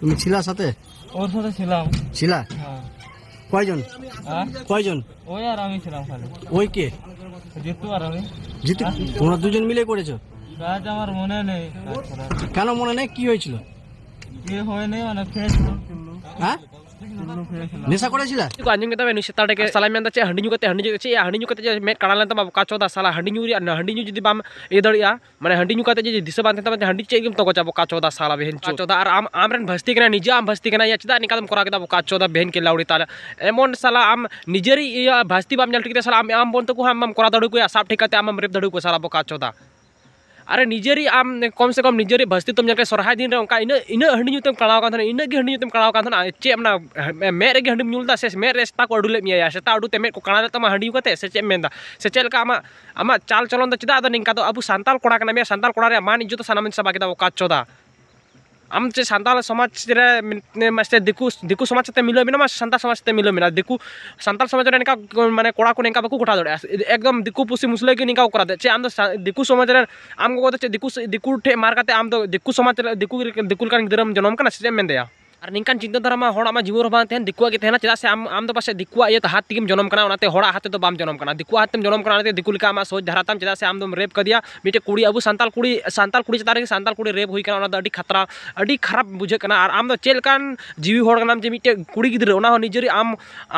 তুমি ছিলা সাথে ওর সাথে ছিলাম ছিলা হ্যাঁ। কয়জন হ্যাঁ? কয়জন ওই আর আমি ছিলাম খালি ওই কে জিতু আর আমি জিতু হ্যাঁ? তোমরা দুজন মিলে করেছো কাজ আমার মনে নেই কেন মনে নেই কি হয়েছিল নেশা করেছিল আঞ্জুম কেতাম নুই সেতার ডেকে সালাই মেন চে হাঁডি তে হাঁডি চে হাঁডি কাতে যে মেট কাড়া লেন তাম কাচোদা সালা হাঁডি হাঁডি যদি বাম ইয়ে দড়িয়া মানে হাঁডি কাতে যে দিশা বান তাম হাঁডি চে গেম তকো চাবো কাচোদা সালা বেহেন কাচোদা আর আম আমরেন ভস্তি কেনা নিজে আম ভস্তি কেনা ইয়া চেদা নিকাদম করা কেদা কাচোদা বেহেন কে লাউড়ি তালা এমন সালা আম নিজেরই ইয়া ভস্তি বাম জালটি কেতে সালা আম আম বন তকো আম আম করা দড়ুকো সাপ ঠিকাতে আম আম রেপ দড়ুকো সালা বো কাচোদা अरे निजेरी आम कम से कम निजेरी भस्ती तुम जब सरहा दिन रे उनका इन इना हंडी नुतम कड़ाव कान थना गे हंडी नुतम कड़ाव कान थना चे अपना मे रे गे हंडी नुलदा से मे रे स्ता को अडुले मिया से ता अडु ते मे को कणा तमा तो हंडी कते से चे मेंदा से चे लका आमा आमा चाल चलन दा चिदा दा निंका दो तो, अबु संताल कोड़ा कना मे संताल कोड़ा रे मान इज्जत तो सनामन सबा के दा ओ काचो आम चे सांताल समाज से दिकू दिकू समाज से मिलो मिना मातशे सांताल समाज से मिलो मिना दिकू सांताल समाज में इनका मैंने कोड़ा को इनका बाकू कोठा दौड़ा एकदम दिकू पुसी मुसले की इनका करा दे चे आम तो दिकू समाज में आम को चे दिकू दिकू ठे मार करते आम तो दिकू समाज दिकू दिकू कान गदरम जनम कना से मेन देया और निकन चिंता दारा हम जीवन रहा दिकोना चेदा से आम पास दिकोत हाथ तीम जन्म करना हाथ तो बम जन्म करना दिको हाथ तेम जन्म करना दिकोक आम सोच धाराता चेदा से आम रेप कदिया मिट्टे कुड़ी अब सान कुड़ी सान कुड़ी चार सान कुड़ी रेप होना खतरा खराब बुझे और आम चलकर जीवी होना जे मिट्टे कुड़ी गिरा निजरी आम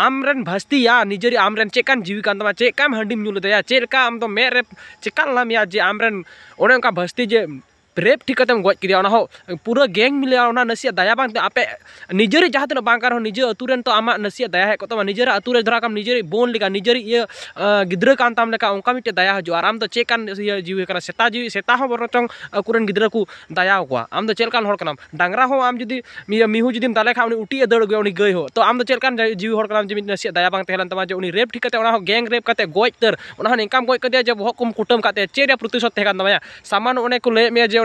आम भास्तिया निजरी आम चेकन जीवी कानवा चेकाम हाँ चलका चेकाम मेरे चेकान लामे जे आम उन्हें भास्ती जे रेप ठीक गज कि पूरा गैंग मिले नसिया दाया बांग ते आपे निजे जहाँ तक बांग निजे अतुरे तो आम नसिया दाया हेको निजे अतुरे दराकाम निजे बोन लेगा निजे ये गिद्रा दाया हजू और आम तो चेकान जीवे सेता जीवी सेता रचंग अकुरन गिद्रा को दाया को आम तो चलकान होना डांगरा आम जी मिहू जुदीम दाले खा उटी दड़ गए गई हो तो आम तो चलकान जीवी होना जी नसिया दाया बांग तेलाना जो रेप ठीक गैंग रेप करते गज तर उन्हें गज कद जब बहुत कम कुटम का चेक प्रतिशोध तेकान सामान उन्हें को लैमे जो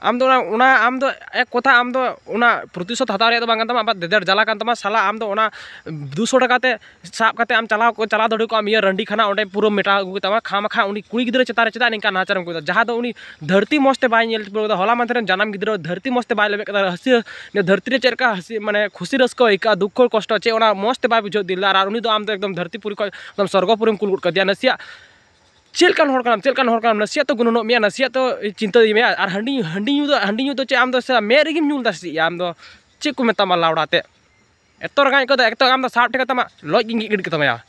ᱟᱢ ᱫᱚ ᱚᱱᱟ ᱚᱱᱟ ᱟᱢ ᱫᱚ ᱮᱠ ᱠᱚᱛᱷᱟ ᱟᱢ ᱫᱚ ᱚᱱᱟ ᱯᱨᱚᱛᱤᱥᱳᱫᱷ ᱦᱟᱛᱟᱣ ᱨᱮᱭᱟᱜ ᱫᱚ ᱵᱟᱝ ᱠᱟᱱ ᱛᱟᱢᱟ ᱟᱢᱟᱜ ᱫᱮᱫᱮᱲ ᱡᱟᱞᱟ ᱠᱟᱱ ᱛᱟᱢᱟ ᱥᱟᱞᱟ ᱟᱢ ᱫᱚ ᱚᱱᱟ ᱫᱩᱥᱚ ᱴᱟᱠᱟ ᱛᱮ ᱥᱟᱵ ᱠᱟᱛᱮ ᱟᱢ ᱪᱟᱞᱟᱣ ᱪᱟᱞᱟᱣ ᱫᱟᱲᱮ ᱠᱚᱜᱼᱟ ᱤᱭᱟᱹ ᱨᱟᱺᱰᱤ ᱠᱷᱟᱱᱟ ᱚᱸᱰᱮ ᱯᱩᱨᱟᱹ ᱢᱮᱴᱟᱣ ᱟᱹᱜᱩ ᱠᱮᱛᱟᱢᱟ ᱠᱷᱟᱢᱠᱷᱟ ᱩᱱᱤ ᱠᱩᱲᱤ ᱜᱤᱫᱽᱨᱟᱹ ᱪᱮᱛᱟᱱ ᱨᱮ ᱪᱮᱫᱟᱜ ᱱᱤᱝᱠᱟ ᱱᱟᱦᱟᱪᱟᱨᱮᱢ ᱠᱚ ᱡᱟᱦᱟᱸ ᱫᱚ ᱩᱱᱤ ᱫᱷᱟᱹᱨᱛᱤ ᱢᱚᱡᱽ ᱛᱮ ᱵᱟᱭ ᱧᱮᱞ ᱴᱤᱯᱟᱹᱣ ᱠᱟᱫᱟ ᱦᱚᱞᱟ ᱢᱟᱫᱷᱮᱨ ᱡᱟᱱᱟᱢ ᱜᱤᱫᱽᱨᱟᱹ ᱫᱷᱟᱹᱨᱛᱤ ᱢᱚᱡᱽ ᱛᱮ ᱵᱟᱭ ᱞᱮᱵᱮᱫ ᱠᱟᱫᱟ ᱦᱟᱹᱥᱤ ᱫᱷᱟᱹᱨᱛᱤ ᱨᱮ ᱪᱮᱫ ᱞᱮᱠᱟ ᱦᱟᱹᱥᱤ ᱢᱟᱱᱮ ᱠᱷᱩᱥᱤ ᱨᱟᱹᱥᱠᱟᱹ ᱟᱹᱭᱠᱟᱹᱜᱼᱟ ᱫᱩᱠᱷᱚ ᱠᱚᱥᱴᱚ ᱪᱮᱫ ᱚᱱᱟ ᱢᱚᱡᱽ ᱛᱮ ᱵᱟᱭ ᱵᱩᱡᱷᱟᱹᱣ ᱫᱤᱞᱟ ᱟᱨ ᱩᱱᱤ ᱫᱚ ᱟᱢ ᱫᱚ ᱮᱠᱫᱚᱢ ᱫᱷᱟᱹᱨᱛᱤ ᱯᱩᱨᱤ ᱠᱷᱚᱡ ᱥᱚᱨᱜᱚᱯᱩᱨᱤᱢ ᱠᱩᱞ ᱜᱚᱫ ᱠᱟᱫᱮᱭᱟ ᱱᱟᱥᱮᱭᱟᱜ ᱪᱮᱫᱠᱟᱱ ᱦᱚᱲ ᱠᱟᱱᱟᱢ ᱪᱮᱫᱠᱟᱱ ᱦᱚᱲ ᱠᱟᱱᱟᱢ ᱱᱟᱥᱮᱭᱟᱜ ᱛᱚ ᱜᱩᱱᱟᱹᱱᱚᱜ ᱢᱮᱭᱟ ᱱᱟᱥᱮᱭᱟᱜ ᱛᱚ ᱪᱤᱱᱛᱟᱹᱭ ᱢᱮ ᱟᱨ ᱦᱟᱺᱰᱤ ᱦᱟᱺᱰᱤ ᱧᱩ ᱫᱚ ᱦᱟᱺᱰᱤ ᱧᱩ ᱫᱚ ᱪᱮᱫ ᱟᱢ ᱫᱚ ᱢᱮᱫ ᱨᱮᱜᱮᱢ ᱧᱩ ᱞᱮᱫᱟ ᱥᱮ ᱪᱮᱫ ᱟᱢ ᱫᱚ ᱪᱮᱫ ᱠᱚ ᱢᱮᱛᱟᱢᱟ ᱞᱟᱣᱲᱟᱛᱮ ᱮᱛᱚ ᱨᱟᱸᱜᱟᱣ ᱠᱚᱫᱚ ᱮᱠᱛᱚ ᱟᱢ ᱫᱚ ᱥᱟᱵ ᱴᱷᱤᱠ ᱠᱟᱛᱟᱢᱟ ᱞᱚᱡ ᱜᱤᱧ ᱜᱮᱫ ᱜᱤᱰᱤ ᱠᱟᱛᱟᱢᱟ